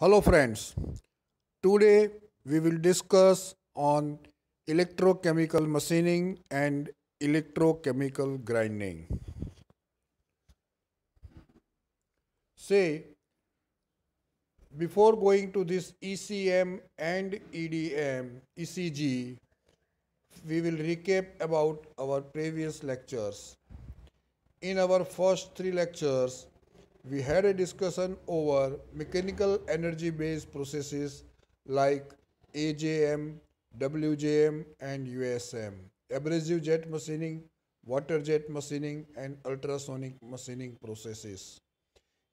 Hello friends, today we will discuss on electrochemical machining and electrochemical grinding. Say, before going to this ECM and EDM, ECG, we will recap about our previous lectures. In our first three lectures, we had a discussion over mechanical energy based processes like AJM, WJM, and USM, abrasive jet machining, water jet machining, and ultrasonic machining processes.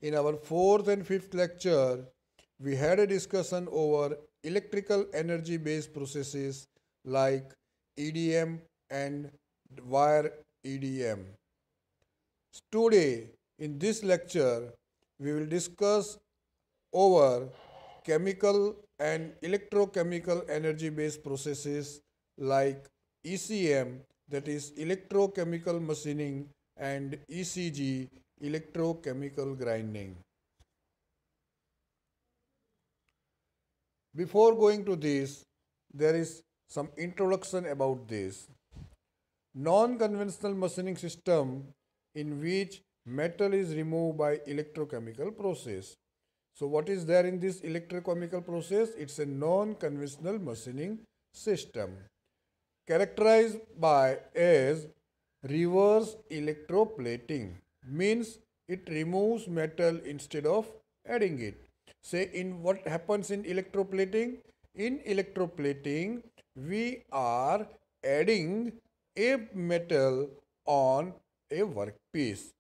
In our fourth and fifth lecture, we had a discussion over electrical energy based processes like EDM and wire EDM. Today, in this lecture, we will discuss over chemical and electrochemical energy based processes like ECM that is electrochemical machining and ECG electrochemical grinding. Before going to this, there is some introduction about this. Non-conventional machining system in which metal is removed by electrochemical process. So what is there in this electrochemical process? It's a non-conventional machining system characterized by as reverse electroplating means it removes metal instead of adding it. Say in what happens in electroplating? In electroplating, we are adding a metal on a workpiece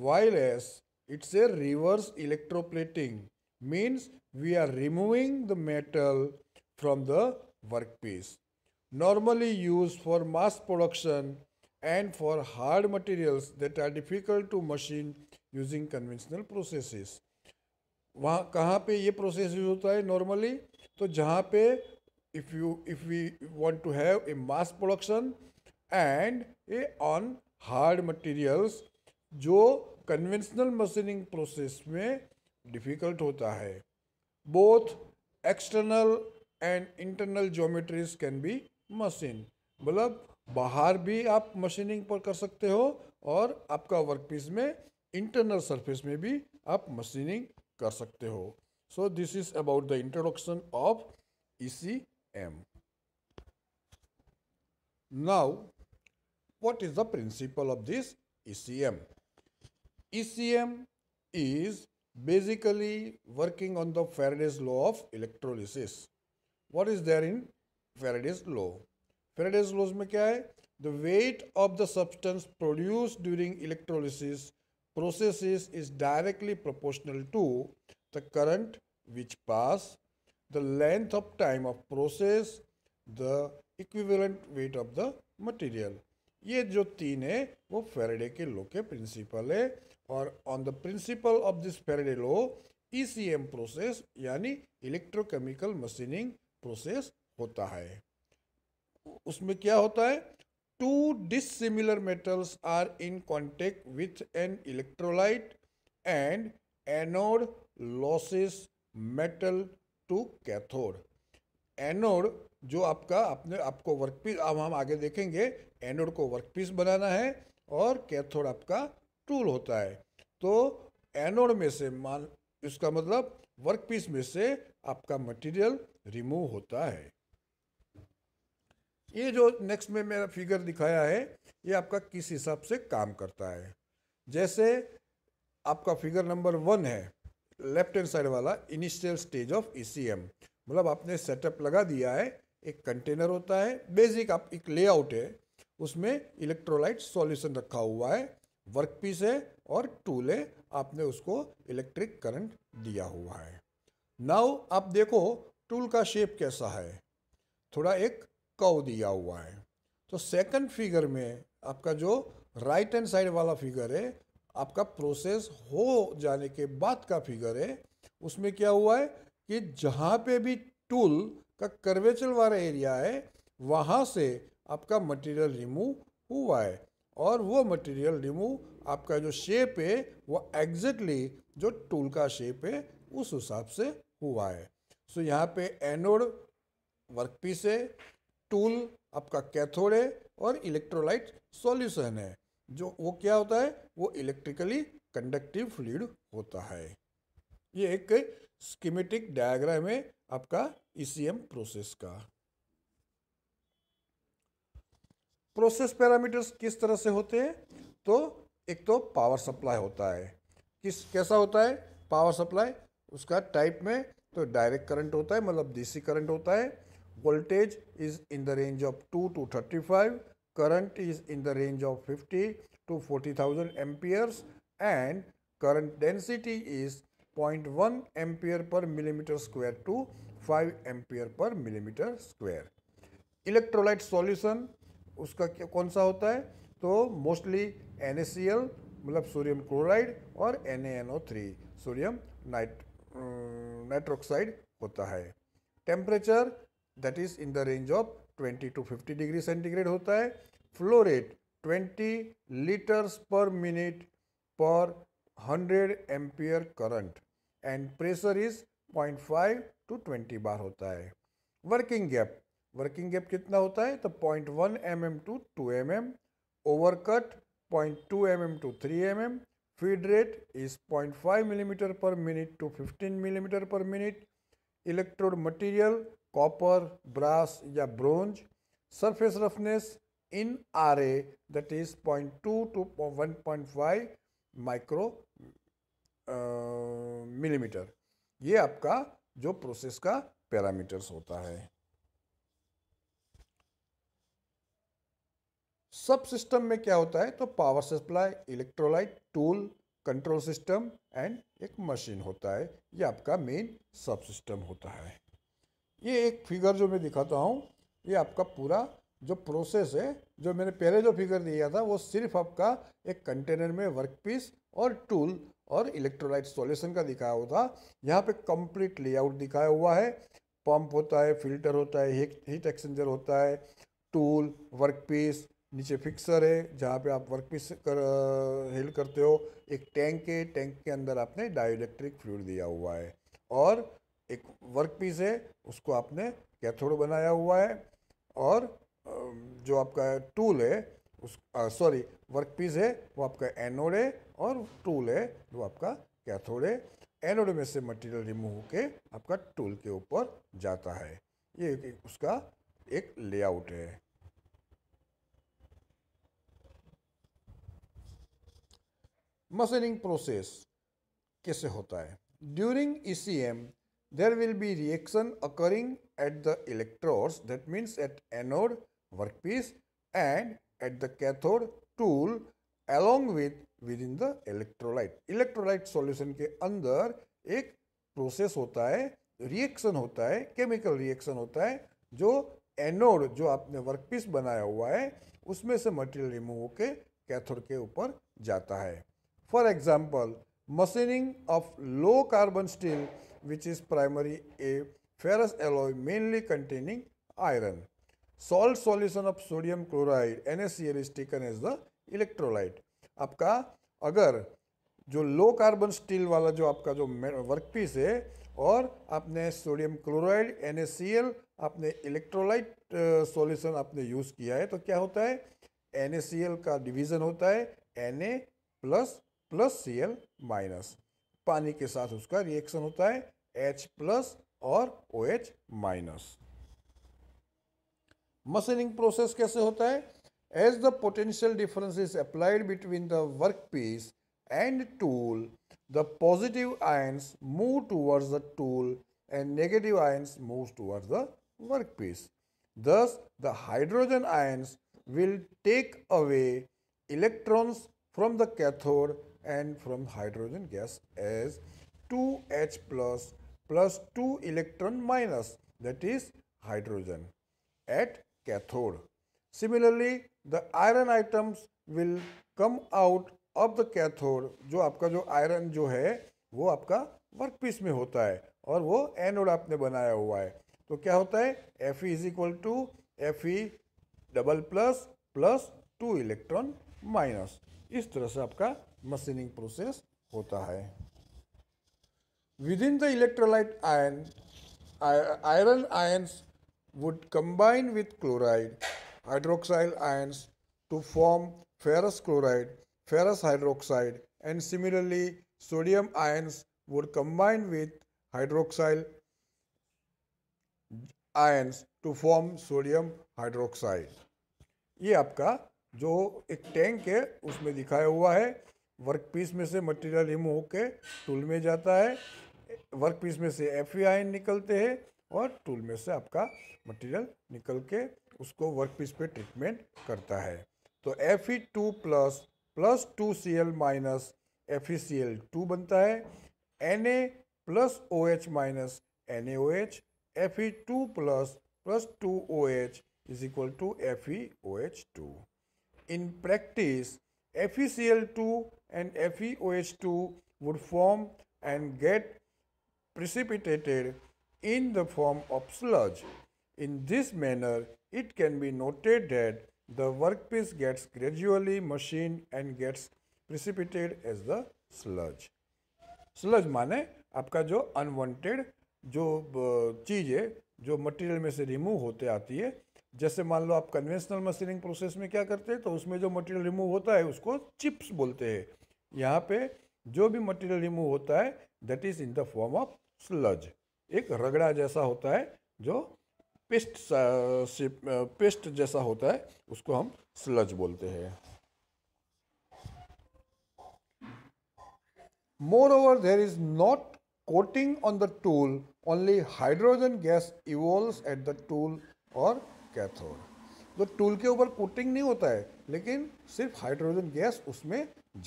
while as it's a reverse electroplating means we are removing the metal from the workpiece normally used for mass production and for hard materials that are difficult to machine using conventional processes वहाँ कहाँ पे ये process use होता है normally तो जहाँ पे if you if we want to have a mass production and a on hard materials जो कन्वेंशनल मशीनिंग प्रोसेस में डिफ़िकल्ट होता है both external and internal geometries can be machine मतलब बाहर भी आप मशीनिंग पर कर सकते हो और आपका वर्क पीस में इंटरनल सरफेस में भी आप मशीनिंग कर सकते हो so this is about the introduction of E C M now is the principle of this E C M ECM is basically working on the Faraday's law of electrolysis. What is there in Faraday's law? Faraday's law is The weight of the substance produced during electrolysis processes is directly proportional to the current which pass, the length of time of process, the equivalent weight of the material. ये जो तीन है वो Faraday के लो के principle है और on the principle of this Faraday law ECM process यानी इलेक्ट्रोकेमिकल मशीनिंग प्रोसेस होता है उसमें क्या होता है two dissimilar metals are in contact with an electrolyte and anode losses metal to cathode anode जो आपका अपने आपको वर्कपीस अब हम आगे देखेंगे एनोड को वर्कपीस बनाना है और कैथोड आपका टूल होता है तो एनोड में से मान इसका मतलब वर्कपीस में से आपका मटेरियल रिमूव होता है ये जो नेक्स्ट में मेरा फिगर दिखाया है ये आपका किस हिसाब से काम करता है जैसे आपका फिगर नंबर वन है लेफ्ट हैंड साइड वाला इनिशियल स्टेज ऑफ ई मतलब आपने सेटअप लगा दिया है एक कंटेनर होता है बेसिक आप एक लेआउट है उसमें इलेक्ट्रोलाइट सॉल्यूशन रखा हुआ है वर्क पीस है और टूल है आपने उसको इलेक्ट्रिक करंट दिया हुआ है नाव आप देखो टूल का शेप कैसा है थोड़ा एक कव दिया हुआ है तो सेकंड फिगर में आपका जो राइट हैंड साइड वाला फिगर है आपका प्रोसेस हो जाने के बाद का फिगर है उसमें क्या हुआ है कि जहाँ पे भी टूल का कर्वेचर वाला एरिया है वहाँ से आपका मटेरियल रिमूव हुआ है और वो मटेरियल रिमूव आपका जो शेप है वो एग्जैक्टली जो टूल का शेप है उस हिसाब से हुआ है सो so, यहाँ पे एनोड वर्कपीस है टूल आपका कैथोड है और इलेक्ट्रोलाइट सॉल्यूशन है जो वो क्या होता है वो इलेक्ट्रिकली कंडक्टिव फ्लूड होता है ये एक स्कीमेटिक डायग्राम है आपका ई e प्रोसेस का प्रोसेस पैरामीटर्स किस तरह से होते हैं तो एक तो पावर सप्लाई होता है किस कैसा होता है पावर सप्लाई उसका टाइप में तो डायरेक्ट करंट होता है मतलब डीसी करंट होता है voltage is in the range of two to thirty five current is in the range of fifty to forty thousand amperes and current density is point one ampere per millimetre square to five ampere per millimetre square electrolyte solution उसका क्या कौन सा होता है तो mostly an मतलब sodium chloride और an sodium नाइट नाइट्रोक्साइड होता है temperature that is in the range of 20 to 50 degree centigrade होता है flow rate 20 litres per minute per 100 ampere current and pressure is 0.5 to 20 bar होता है वर्किंग गैप वर्किंग गैप कितना होता है तो point one M M to two M M over cut point two M M to three M M feed rate is point five millimetre per minute to fifteen millimetre per minute electrode material copper brass या bronze surface roughness in R A that is point two to one point five micro millimetre ये आपका जो process का parameters होता है सब system में क्या होता है तो power supply electrolyte tool control system and एक मशीन होता है ये आपका मेन सब सिस्टम होता है ये एक फिगर जो मैं दिखाता हूँ ये आपका पूरा जो प्रोसेस है जो मैंने पहले जो फिगर दिया था वो सिर्फ आपका एक कंटेनर में वर्क पीस और टूल और इलेक्ट्रोलाइट सॉल्यूशन का दिखाया हुआ था यहाँ पे कंप्लीट लेआउट दिखाया हुआ है पंप होता है फिल्टर होता है हीट एक्सचेंजर होता है टूल वर्क पीस नीचे फिक्सर है जहाँ पे आप वर्क पीस कर हिल करते हो एक टैंक है टैंक के अंदर आपने डाइलेक्ट्रिक फ्लूड दिया हुआ है और एक वर्क पीस है उसको आपने कैथोड बनाया हुआ है और जो आपका टूल है उस सॉरी वर्क पीस है वो आपका एनोड है और टूल है वो आपका कैथोड है एनोड में से मटेरियल रिमूव होके आपका टूल के ऊपर जाता है ये उसका एक लेआउट है मशीनिंग प्रोसेस कैसे होता है during E C M there will be reaction occurring at the electrodes that means at anode work piece and at the cathode tool along with within the electrolyte electrolyte solution के अंदर एक process होता है reaction होता है chemical reaction होता है जो एनोड जो आपने वर्कपीस बनाया हुआ है उसमें से मटेरियल रिमूव होकर कैथोड के ऊपर जाता है For example, machining of low carbon steel which is primarily a ferrous alloy mainly containing iron. Salt solution of sodium chloride NaCl is taken as the electrolyte. आपका अगर जो लो कार्बन स्टील वाला जो आपका जो वर्कपीस है और आपने सोडियम क्लोराइड एन आपने इलेक्ट्रोलाइट सॉल्यूशन आपने यूज़ किया है तो क्या होता है एन का डिवीज़न होता है N plus plus C L minus पानी के साथ उसका रिएक्शन होता है एच प्लस और O H minus machining process कैसे होता है as the potential difference is applied between the work piece and tool the positive ions move towards the tool and negative ions move towards the work piece thus the hydrogen ions will take away electrons from the cathode and from hydrogen gas as 2H plus plus 2 electron minus that is hydrogen at cathode. Similarly, the iron atoms will come out of the cathode जो आपका जो iron जो है वो आपका workpiece में होता है और वो एनोड आपने बनाया हुआ है तो क्या होता है Fe is equal to Fe double plus plus plus electron minus. इस तरह से आपका मशीनिंग प्रोसेस होता है within the electrolyte ion iron ions would combine with chloride hydroxide ions to form ferrous chloride ferrous hydroxide and similarly sodium ions would combine with hydroxide ions to form sodium hydroxide ये आपका जो एक tank है उसमें दिखाया हुआ है work piece में से मटेरियल रिमूव होकर टूल में जाता है वर्क पीस में से एफ आयन निकलते हैं और टूल में से आपका मटेरियल निकल के उसको वर्क पीस पर ट्रीटमेंट करता है तो F E two plus plus two C L minus F E C L two बनता है N A plus O H minus N A O H F E two plus plus two O H is equal to F E O H two in practice FeCl2 and FeOH2 would form and get precipitated in the form of sludge. In this manner, it can be noted that the workpiece gets gradually machined and gets precipitated as the sludge. Sludge माने आपका जो unwanted जो चीज़ है जो material में से remove होते आती है जैसे मान लो आप कन्वेंशनल मशीनिंग प्रोसेस में क्या करते हैं तो उसमें जो मटेरियल रिमूव होता है उसको चिप्स बोलते हैं यहाँ पे जो भी मटेरियल रिमूव होता है that is in the form of sludge एक रगड़ा जैसा होता है जो पेस्ट पेस्ट जैसा होता है उसको हम स्लज बोलते हैं moreover there is not coating on the tool only hydrogen gas evolve at the tool और कैथोड तो मतलब टूल के ऊपर कोटिंग नहीं होता है लेकिन सिर्फ हाइड्रोजन गैस उसमें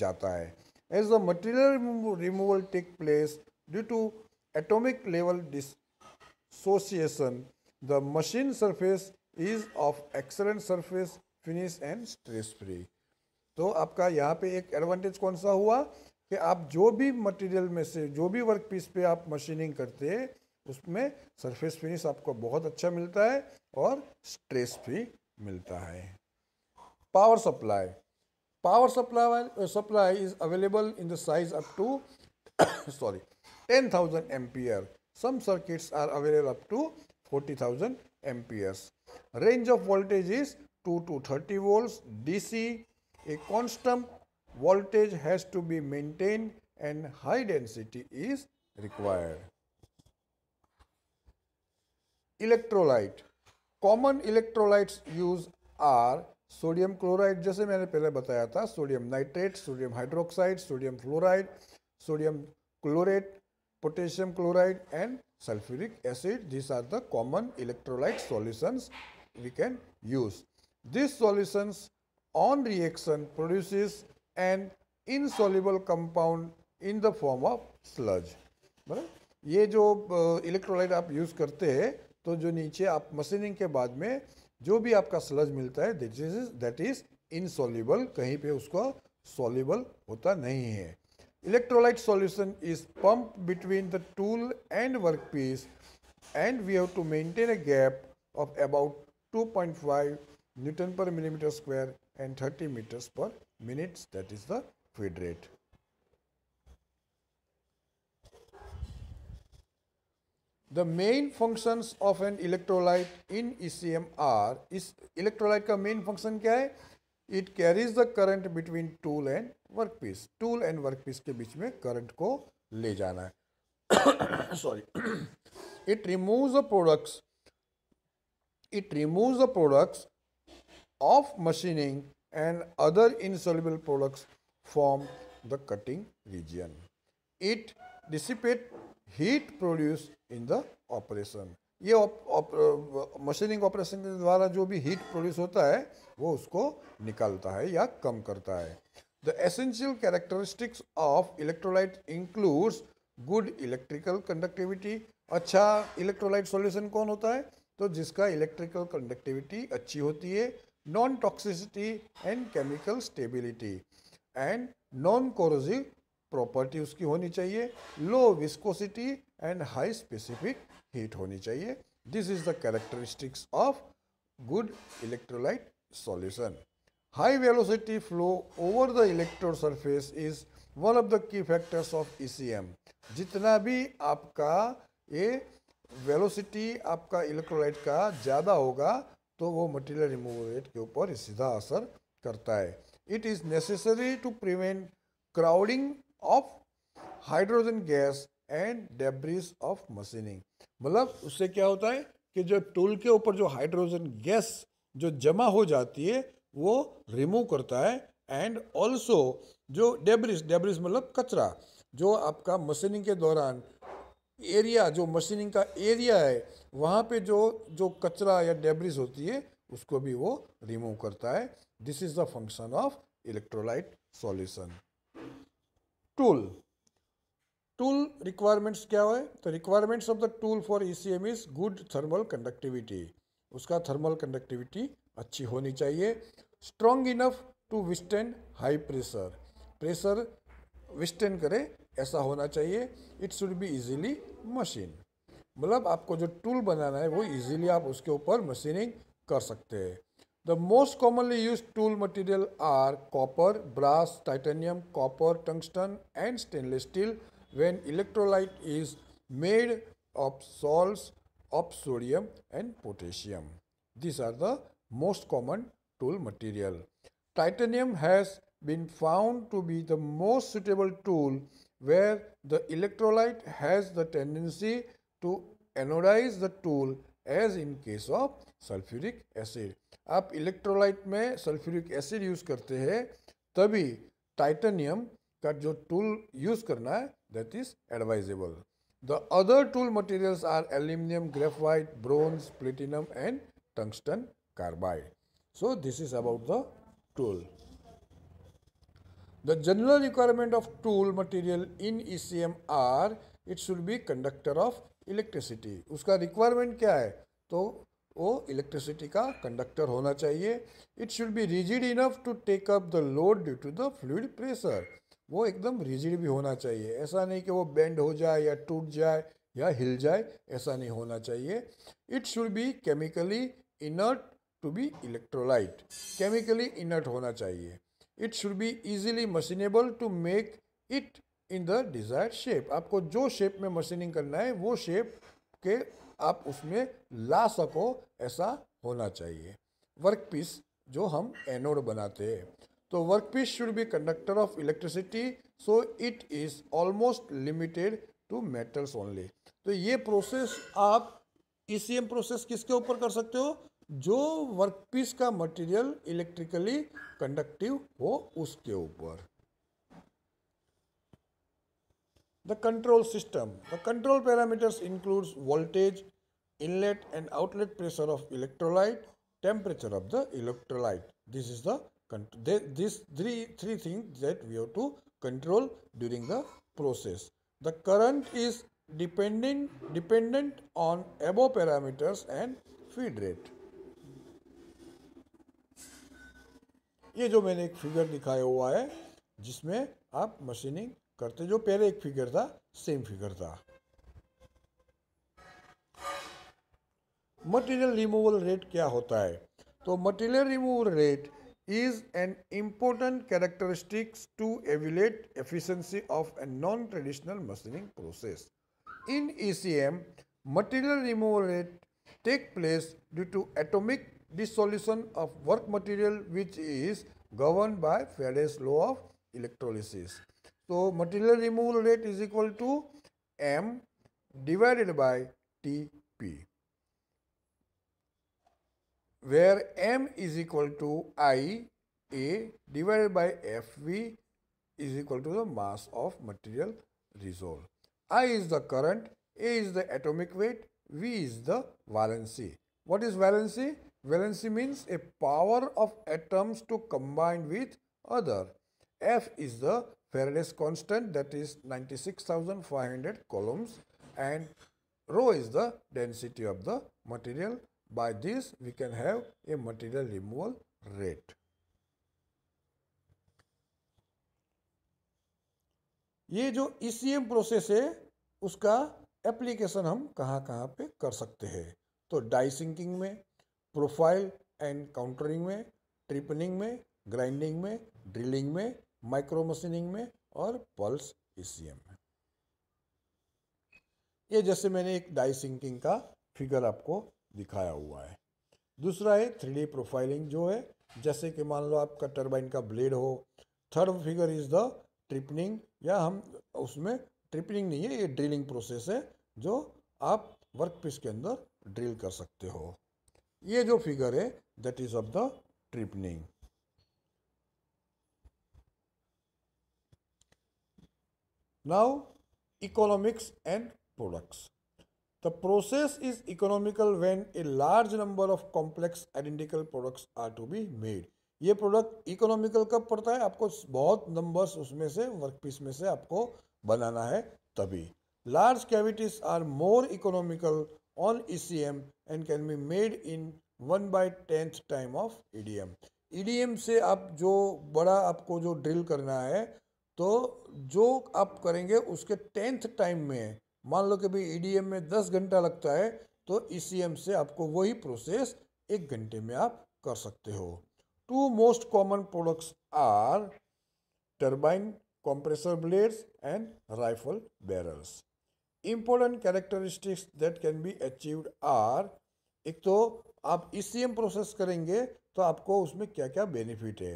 जाता है as the material removal take place due to atomic level dissociation the machine surface is of excellent surface finish and stress free तो आपका यहाँ पे एक एडवांटेज कौन सा हुआ कि आप जो भी मटेरियल में से जो भी वर्क पीस पे आप मशीनिंग करते हैं उसमें सरफेस फिनिश आपको बहुत अच्छा मिलता है और स्ट्रेस भी मिलता है power supply power supply supply is available in the size up to sorry ten thousand M ampere some circuits are available up to forty thousand M amperes range of voltage is two to thirty volt D C A constant voltage has to be maintain and high density is required electrolyte common electrolyte use are sodium chloride जैसे मैंने पहले बताया था sodium nitrate sodium hydroxide sodium fluoride sodium chlorate potassium chloride and sulphuric acid this are the common electrolyte solutions we can use this solutions on reaction produces an insoluble compound in the form of sludge बराबर ये जो electrolyte आप use करते हैं तो जो नीचे आप मशीनिंग के बाद में जो भी आपका स्लज मिलता है that is that is insoluble कहीं पे उसको सॉल्यूबल होता नहीं है electrolyte solution is pump between the tool and work piece and we have to maintain a gap of about 2.5 newton per millimetre square and 30 metres per minutes that is the feed rate The main functions of an electrolyte in ECM are इस electrolyte main function क्या It carries the current between tool and workpiece. Tool and workpiece के बीच current को ले Sorry. It removes the products. It removes the products of machining and other insoluble products from the cutting region. It dissipates heat produce in the operation ये machining operation uh, के द्वारा जो भी heat produce होता है वो उसको निकालता है या कम करता है the essential characteristics of electrolyte includes good electrical conductivity अच्छा इलेक्ट्रोलाइट सॉल्यूशन कौन होता है तो जिसका इलेक्ट्रिकल कंडक्टिविटी अच्छी होती है non toxicity and chemical stability and non corrosive property उसकी होनी चाहिए low viscosity and high specific heat होनी चाहिए this is the characteristics of good electrolyte solution high velocity flow over the electro surface is one of the key factors of E जितना भी आपका ये velocity आपका इलेक्ट्रोलाइट का ज़्यादा होगा तो वो मटेरियल रिमूवल रेट के ऊपर सीधा असर करता है it is necessary to prevent crowding of hydrogen gas and debris of machining मतलब उससे क्या होता है कि जो टूल के ऊपर जो हाइड्रोजन गैस जो जमा हो जाती है वो रिमूव करता है एंड ऑल्सो जो डेब्रिज डेब्रिज मतलब कचरा जो आपका मशीनिंग के दौरान एरिया जो मशीनिंग का एरिया है वहाँ पे जो जो कचरा या डेब्रिज होती है उसको भी वो रिमूव करता है this is the function of electrolyte solution tool tool requirements क्या है तो requirements of the tool for C M is good thermal conductivity उसका थर्मल कंडक्टिविटी अच्छी होनी चाहिए strong enough to withstand high pressure pressure withstand करे ऐसा होना चाहिए it should be easily machine मतलब आपको जो टूल बनाना है वो इजीली आप उसके ऊपर मशीनिंग कर सकते हैं The most commonly used tool material are copper, brass, titanium, copper, tungsten and stainless steel when electrolyte is made of salts of sodium and potassium. These are the most common tool material. Titanium has been found to be the most suitable tool where the electrolyte has the tendency to anodize the tool as in case of sulphuric acid आप electrolyte में sulphuric acid use करते हैं तभी titanium का जो tool use करना है that is advisable the other tool materials are aluminium graphite bronze platinum and tungsten carbide so this is about the tool the general requirement of tool material in E C M are it should be conductor of electricity उसका रिक्वायरमेंट क्या है तो वो electricity का conductor होना चाहिए it should be rigid enough to take up the load due to the fluid pressure वो एकदम रिजिड भी होना चाहिए ऐसा नहीं कि वो बेंड हो जाए या टूट जाए या हिल जाए ऐसा नहीं होना चाहिए it should be chemically inert to be electrolyte chemically inert होना चाहिए it should be easily machinable to make it in the desire shape आपको जो शेप में मशीनिंग करना है वो शेप के आप उसमें ला सको ऐसा होना चाहिए वर्क पीस जो हम एनोड बनाते हैं तो work piece should be conductor of electricity so it is almost limited to metals only तो ये प्रोसेस आप ई e प्रोसेस किसके ऊपर कर सकते हो जो वर्कपीस का मटेरियल इलेक्ट्रिकली कंडक्टिव हो उसके ऊपर The control system. The control parameters includes voltage, inlet and outlet pressure of electrolyte, temperature of the electrolyte. This is the they, these three three things that we have to control during the process. The current is dependent dependent on above parameters and feed rate. ये जो मैंने एक figure दिखाया हुआ है जिसमें आप machining करते जो पहले एक फिगर था सेम फिगर था मटेरियल रिमूवल रेट क्या होता है तो material removal rate is an important characteristics to evaluate efficiency of a non traditional machining process in ECM material removal rate take place due to atomic dissolution of work material which is govern by Faraday's law of electrolysis So, material removal rate is equal to M divided by TP, where M is equal to I A divided by FV is equal to the mass of material resolved. I is the current, A is the atomic weight, V is the valency. What is valency? Valency means a power of atoms to combine with other. F is the Faraday's constant that is 96,500 columns and rho is the density of the material. By this we can have a material removal rate. ये जो ECM process है उसका application हम कहाँ कहाँ पे कर सकते हैं तो डाई सिंकिंग में प्रोफाइल एंड काउंटरिंग में ट्रिपनिंग में ग्राइंडिंग में ड्रिलिंग में माइक्रो मशीनिंग में और पल्स ईसीएम में ये जैसे मैंने एक डाई सिंकिंग का फिगर आपको दिखाया हुआ है दूसरा है थ्री प्रोफाइलिंग जो है जैसे कि मान लो आपका टरबाइन का ब्लेड हो third figure is the trepanning या हम उसमें ट्रिपनिंग नहीं है ये ड्रिलिंग प्रोसेस है जो आप वर्क पीस के अंदर ड्रिल कर सकते हो ये जो फिगर है that is of the trepanning Now, economics and products. The process is economical when a large number of complex identical products are to be made. ये प्रोडक्ट इकोनॉमिकल कब पड़ता है आपको बहुत नंबर्स उसमें से वर्क पीस में से आपको बनाना है तभी large cavities are more economical on E C M and can be made in one by tenth time of E D M E D M से आप जो बड़ा आपको जो ड्रिल करना है तो जो आप करेंगे उसके टेंथ टाइम में मान लो कि भाई ई e में दस घंटा लगता है तो ई e से आपको वही प्रोसेस एक घंटे में आप कर सकते हो two most common products are turbine compressor blades and rifle barrels important characteristics that can be achieved are एक तो आप ई सी एम प्रोसेस करेंगे तो आपको उसमें क्या क्या बेनिफिट है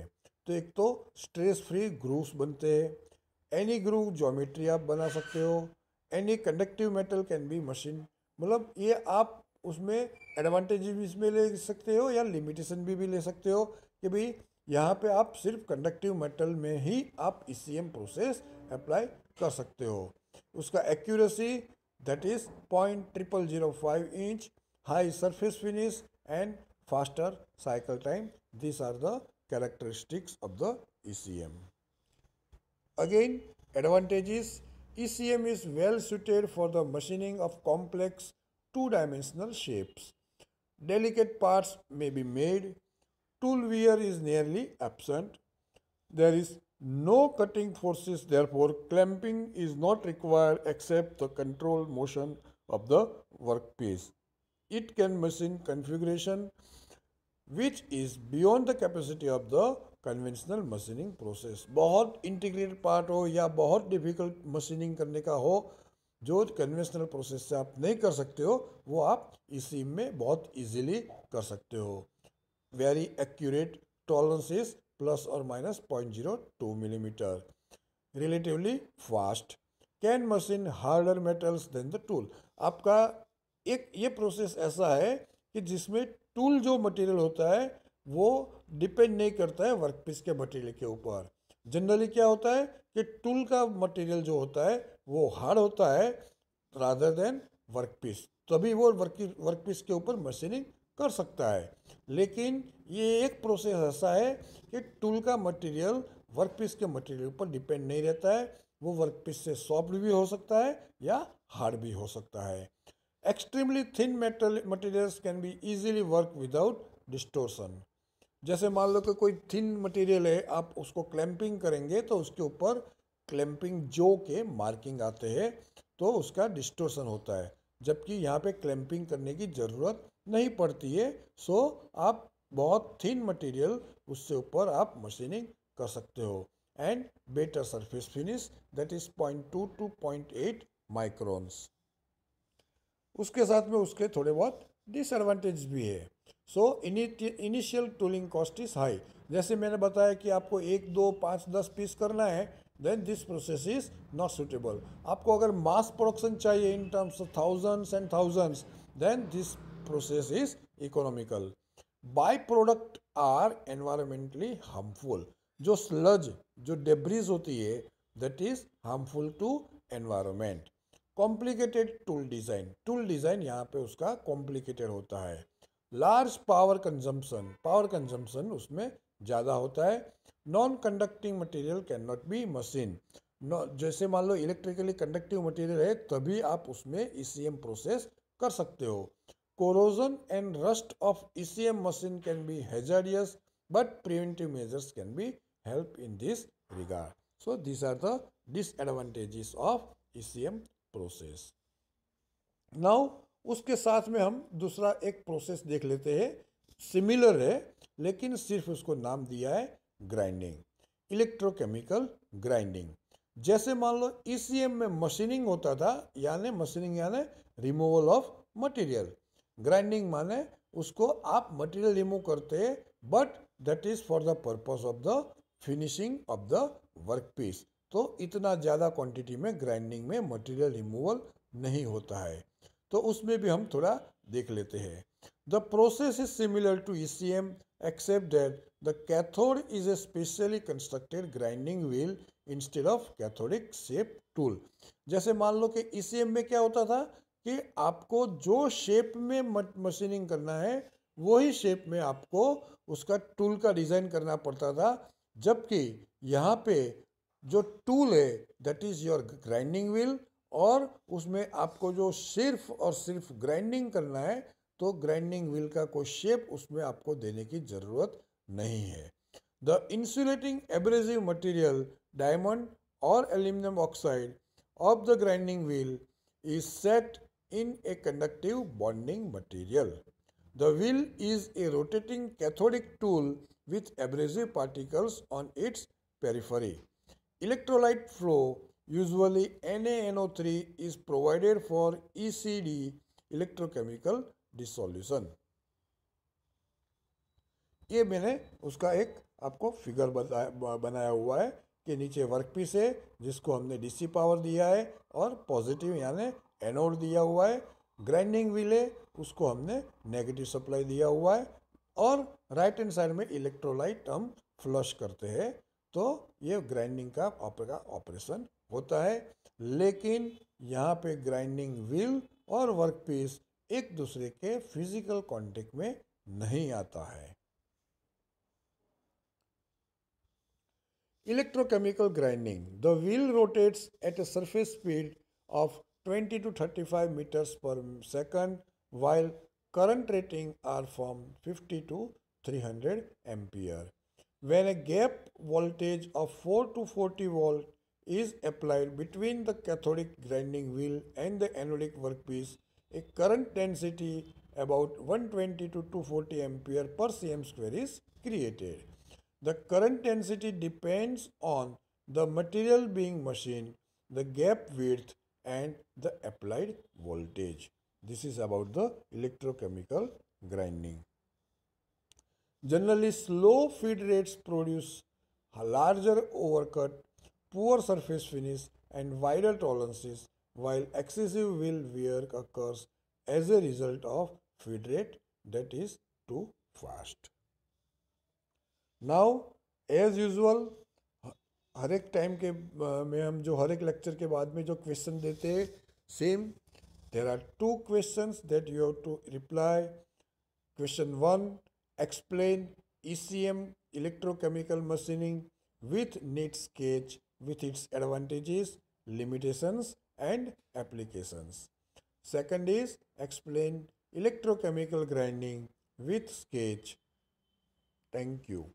तो एक तो स्ट्रेस फ्री ग्रूव्स बनते हैं एनी ग्रूव जोमेट्री आप बना सकते हो any conductive metal can be machine मतलब ये आप उसमें एडवांटेज भी इसमें ले सकते हो या लिमिटेशन भी, भी ले सकते हो कि भाई यहाँ पे आप सिर्फ कंडक्टिव मेटल में ही आप ई प्रोसेस अप्लाई कर सकते हो उसका accuracy that is point triple zero five inch high surface finish and faster cycle time this are the characteristics of the ECM. Again, advantages ECM is well suited for the machining of complex two-dimensional shapes. Delicate parts may be made. Tool wear is nearly absent. There is no cutting forces, therefore clamping is not required except the controlled motion of the workpiece. It can machine configuration which is beyond the capacity of the conventional machining process बहुत integrated part हो या बहुत difficult machining करने का हो जो conventional process से आप नहीं कर सकते हो वो आप इसी में बहुत इजीली कर सकते हो very accurate tolerance is plus और minus point zero two millimetre relatively fast can machine harder metals than the tool आपका एक ये प्रोसेस ऐसा है कि जिसमें टूल जो मटेरियल होता है वो डिपेंड नहीं करता है वर्क पीस के मटेरियल के ऊपर जनरली क्या होता है कि टूल का मटेरियल जो होता है वो हार्ड होता है रादर देन वर्क पीस तभी वो वर्क वर्कपीस पीस के ऊपर मशीनिंग कर सकता है लेकिन ये एक प्रोसेस ऐसा है कि टूल का मटेरियल वर्क पीस के मटेरियल ऊपर डिपेंड नहीं रहता है वो वर्क पीस से सॉफ्ट भी हो सकता है या हार्ड भी हो सकता है extremely thin materials can be easily work without distortion जैसे मान लो कि कोई थिन मटेरियल है आप उसको क्लैंपिंग करेंगे तो उसके ऊपर क्लैंपिंग जो के मार्किंग आते हैं तो उसका डिस्टोर्सन होता है जबकि यहाँ पे क्लैंपिंग करने की ज़रूरत नहीं पड़ती है सो आप बहुत थिन मटेरियल उससे ऊपर आप मशीनिंग कर सकते हो and better surface finish that is point two two point eight microns उसके साथ में उसके थोड़े बहुत डिसएडवांटेज भी है so initial tooling cost is high जैसे मैंने बताया कि आपको एक दो पाँच दस पीस करना है then this process is not suitable आपको अगर मास प्रोडक्शन चाहिए in terms of thousands and thousands then this process is economical by product are environmentally harmful जो स्लज जो डेब्रीज होती है that is harmful to environment complicated tool design tool design यहाँ पे उसका कॉम्प्लिकेटेड होता है large power consumption power consumption उसमें ज़्यादा होता है non conducting material can not be machine जैसे मान लो इलेक्ट्रिकली कंडक्टिव मटेरियल है तभी आप उसमें ई e प्रोसेस कर सकते हो corrosion and rust of E machine can be hazardous measures can be help in this regard so this are the are of E C M process now उसके साथ में हम दूसरा एक प्रोसेस देख लेते हैं सिमिलर है लेकिन सिर्फ उसको नाम दिया है ग्राइंडिंग इलेक्ट्रोकेमिकल ग्राइंडिंग जैसे मान लो ई e में मशीनिंग होता था यानी मशीनिंग यानी रिमूवल ऑफ मटेरियल ग्राइंडिंग माने उसको आप मटेरियल रिमूव करते हैं but that is for the purpose of the finishing of the work piece तो इतना ज़्यादा क्वांटिटी में ग्राइंडिंग में मटेरियल रिमूवल नहीं होता है तो उसमें भी हम थोड़ा देख लेते हैं the process is similar to E C M except that the cathode is a specially constructed grinding wheel instead of cathodic shape tool जैसे मान लो कि ई सी एम में क्या होता था कि आपको जो शेप में मशीनिंग करना है वही शेप में आपको उसका टूल का डिज़ाइन करना पड़ता था जबकि यहाँ पे जो टूल है that is your grinding wheel और उसमें आपको जो सिर्फ और सिर्फ ग्राइंडिंग करना है तो ग्राइंडिंग व्हील का कोई शेप उसमें आपको देने की ज़रूरत नहीं है the insulating abrasive material diamond और aluminium oxide of the grinding wheel is set in a conductive bonding material the wheel is a rotating cathodic tool with abrasive particles on its periphery Electrolyte flow usually NaNO3 is provided for ECD electrochemical dissolution. ये मैंने उसका एक आपको figure बनाया हुआ है कि नीचे वर्कपीस है जिसको हमने डीसी पावर दिया है और पॉजिटिव यानी एनोड दिया हुआ है ग्राइंडिंग व्हील है उसको हमने नेगेटिव सप्लाई दिया हुआ है और राइट हैंड साइड में इलेक्ट्रोलाइट हम फ्लश करते हैं तो ये ग्राइंडिंग का ऑपरेशन होता है लेकिन यहाँ पे ग्राइंडिंग व्हील और वर्कपीस एक दूसरे के फिजिकल कांटेक्ट में नहीं आता है electrochemical grinding the wheel rotates at a surface speed of 20 to 35 metres per second while current rating are from 50 to 300 ampere When a gap voltage of 4 to 40 volt is applied between the cathodic grinding wheel and the anodic workpiece, a current density about 120 to 240 ampere per cm square is created. The current density depends on the material being machined, the gap width and the applied voltage. This is about the electrochemical grinding. Generally, slow feed rates produce a larger overcut, poor surface finish, and wider tolerances, while excessive wheel wear occurs as a result of feed rate that is too fast. Now, as usual, हर एक time के uh, में हम जो हर एक lecture के बाद में जो क्वेश्चन देते हैं same there are two question that you have to reply question one explain ECM electrochemical machining with neat sketch with its advantages, limitations and applications. Second is explain electrochemical grinding with sketch. Thank you.